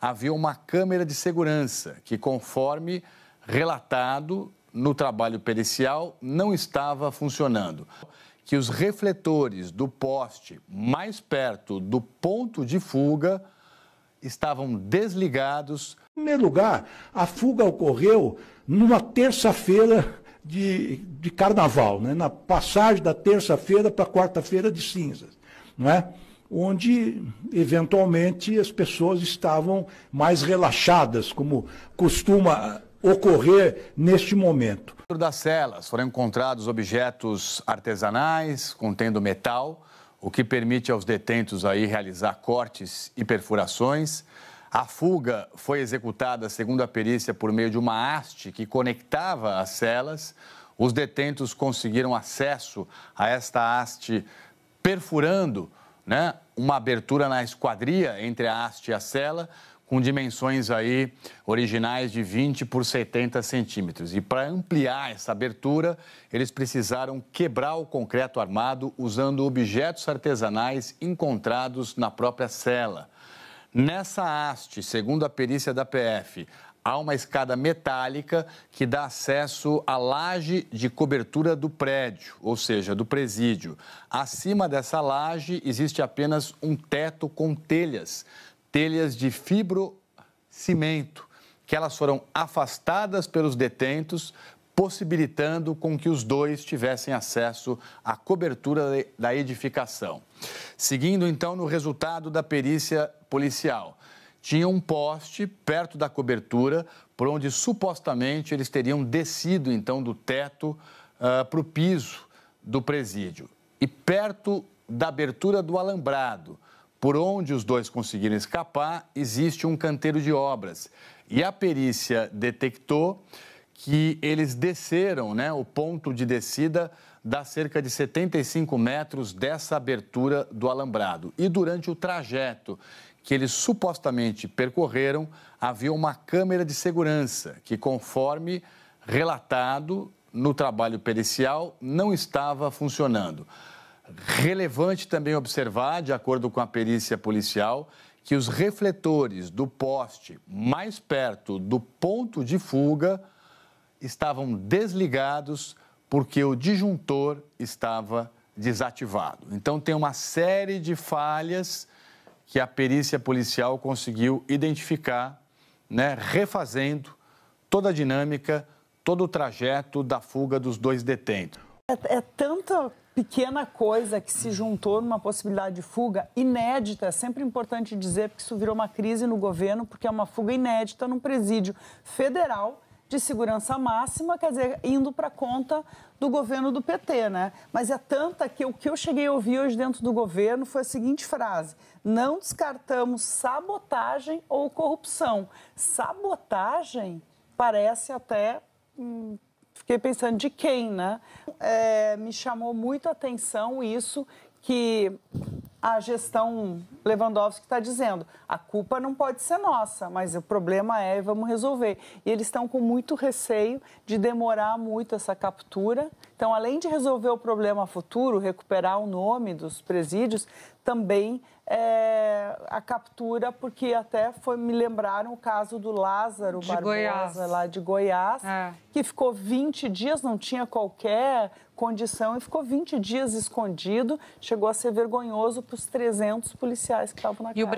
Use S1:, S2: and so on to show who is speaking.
S1: havia uma câmera de segurança que, conforme relatado no trabalho pericial, não estava funcionando. Que os refletores do poste mais perto do ponto de fuga estavam desligados. Em primeiro lugar, a fuga ocorreu numa terça-feira de, de carnaval, né? na passagem da terça-feira para quarta-feira de cinzas. Não é? onde eventualmente as pessoas estavam mais relaxadas, como costuma ocorrer neste momento. Dentro das celas foram encontrados objetos artesanais contendo metal, o que permite aos detentos aí realizar cortes e perfurações. A fuga foi executada, segundo a perícia, por meio de uma haste que conectava as celas. Os detentos conseguiram acesso a esta haste perfurando né? Uma abertura na esquadria entre a haste e a cela, com dimensões aí originais de 20 por 70 centímetros. E para ampliar essa abertura, eles precisaram quebrar o concreto armado usando objetos artesanais encontrados na própria cela. Nessa haste, segundo a perícia da PF, há uma escada metálica que dá acesso à laje de cobertura do prédio, ou seja, do presídio. Acima dessa laje existe apenas um teto com telhas, telhas de fibrocimento, que elas foram afastadas pelos detentos possibilitando com que os dois tivessem acesso à cobertura da edificação. Seguindo então no resultado da perícia policial, tinha um poste perto da cobertura por onde supostamente eles teriam descido então do teto uh, ah, para o piso do presídio. E perto da abertura do alambrado, por onde os dois conseguiram escapar, existe um canteiro de obras. E a perícia detectou que eles desceram, né, o ponto de descida dá cerca de 75 metros dessa abertura do alambrado. E durante o trajeto que eles supostamente percorreram, havia uma câmera de segurança que, conforme relatado no trabalho pericial, não estava funcionando. Relevante também observar, de acordo com a perícia policial, que os refletores do poste mais perto do ponto de fuga estavam desligados porque o disjuntor estava desativado. Então, tem uma série de falhas que a perícia policial conseguiu identificar, né, refazendo toda a dinâmica, todo o trajeto da fuga dos dois detentos.
S2: É, é tanta pequena coisa que se juntou numa possibilidade de fuga inédita. É sempre importante dizer que isso virou uma crise no governo, porque é uma fuga inédita num presídio federal de segurança máxima, quer dizer, indo para conta do governo do PT, né? Mas é tanta que o que eu cheguei a ouvir hoje dentro do governo foi a seguinte frase: não descartamos sabotagem ou corrupção. Sabotagem parece até. Hum, fiquei pensando de quem, né? É, me chamou muito a atenção isso que a gestão Lewandowski está dizendo. A culpa não pode ser nossa, mas o problema é vamos resolver. E eles estão com muito receio de demorar muito essa captura. Então, além de resolver o problema futuro, recuperar o nome dos presídios, também é, a captura, porque até foi, me lembraram o caso do Lázaro de Barbosa, Goiás. lá de Goiás, é. que ficou 20 dias, não tinha qualquer condição e ficou 20 dias escondido, chegou a ser vergonhoso para os 300 policiais que estavam na casa.